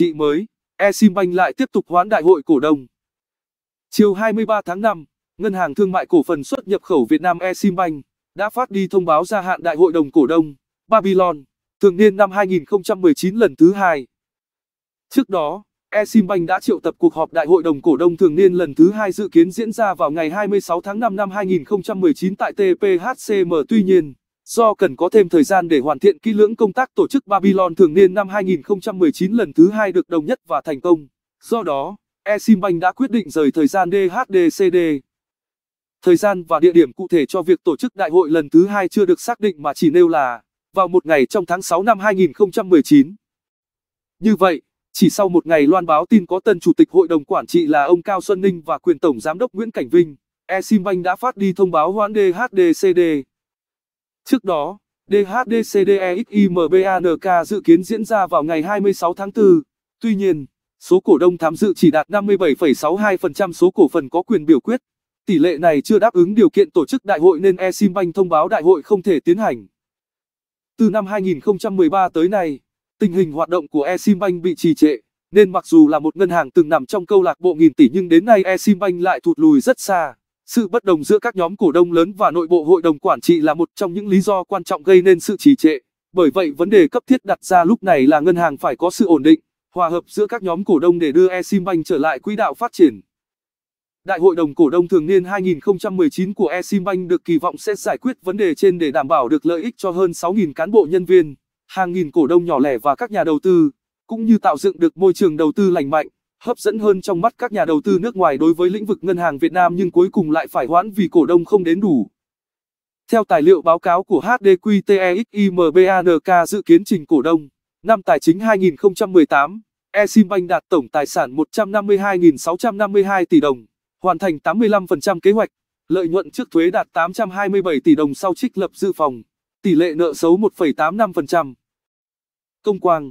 trị mới, Eximbank lại tiếp tục hoãn đại hội cổ đông. Chiều 23 tháng 5, Ngân hàng Thương mại Cổ phần xuất nhập khẩu Việt Nam Eximbank đã phát đi thông báo gia hạn đại hội đồng cổ đông Babylon thường niên năm 2019 lần thứ hai. Trước đó, Eximbank đã triệu tập cuộc họp đại hội đồng cổ đông thường niên lần thứ hai dự kiến diễn ra vào ngày 26 tháng 5 năm 2019 tại TPHCM. Tuy nhiên, Do cần có thêm thời gian để hoàn thiện kỹ lưỡng công tác tổ chức Babylon thường niên năm 2019 lần thứ hai được đồng nhất và thành công. Do đó, Eximbank đã quyết định rời thời gian DHDCD. Thời gian và địa điểm cụ thể cho việc tổ chức đại hội lần thứ hai chưa được xác định mà chỉ nêu là vào một ngày trong tháng 6 năm 2019. Như vậy, chỉ sau một ngày loan báo tin có tân chủ tịch hội đồng quản trị là ông Cao Xuân Ninh và quyền tổng giám đốc Nguyễn Cảnh Vinh, Eximbank đã phát đi thông báo hoãn DHDCD. Trước đó, DHDCDEXIMBANK dự kiến diễn ra vào ngày 26 tháng 4. Tuy nhiên, số cổ đông tham dự chỉ đạt 57,62% số cổ phần có quyền biểu quyết. Tỷ lệ này chưa đáp ứng điều kiện tổ chức đại hội nên Eximbank thông báo đại hội không thể tiến hành. Từ năm 2013 tới nay, tình hình hoạt động của Eximbank bị trì trệ, nên mặc dù là một ngân hàng từng nằm trong câu lạc bộ nghìn tỷ nhưng đến nay Eximbank lại thụt lùi rất xa. Sự bất đồng giữa các nhóm cổ đông lớn và nội bộ hội đồng quản trị là một trong những lý do quan trọng gây nên sự trì trệ. Bởi vậy vấn đề cấp thiết đặt ra lúc này là ngân hàng phải có sự ổn định, hòa hợp giữa các nhóm cổ đông để đưa Eximbank trở lại quỹ đạo phát triển. Đại hội đồng cổ đông thường niên 2019 của Eximbank được kỳ vọng sẽ giải quyết vấn đề trên để đảm bảo được lợi ích cho hơn 6.000 cán bộ nhân viên, hàng nghìn cổ đông nhỏ lẻ và các nhà đầu tư, cũng như tạo dựng được môi trường đầu tư lành mạnh hấp dẫn hơn trong mắt các nhà đầu tư nước ngoài đối với lĩnh vực ngân hàng Việt Nam nhưng cuối cùng lại phải hoãn vì cổ đông không đến đủ. Theo tài liệu báo cáo của HDQTEXIMBANK dự kiến trình cổ đông, năm tài chính 2018, Eximbank đạt tổng tài sản 152.652 tỷ đồng, hoàn thành 85% kế hoạch, lợi nhuận trước thuế đạt 827 tỷ đồng sau trích lập dự phòng, tỷ lệ nợ xấu 1,85%. Công quang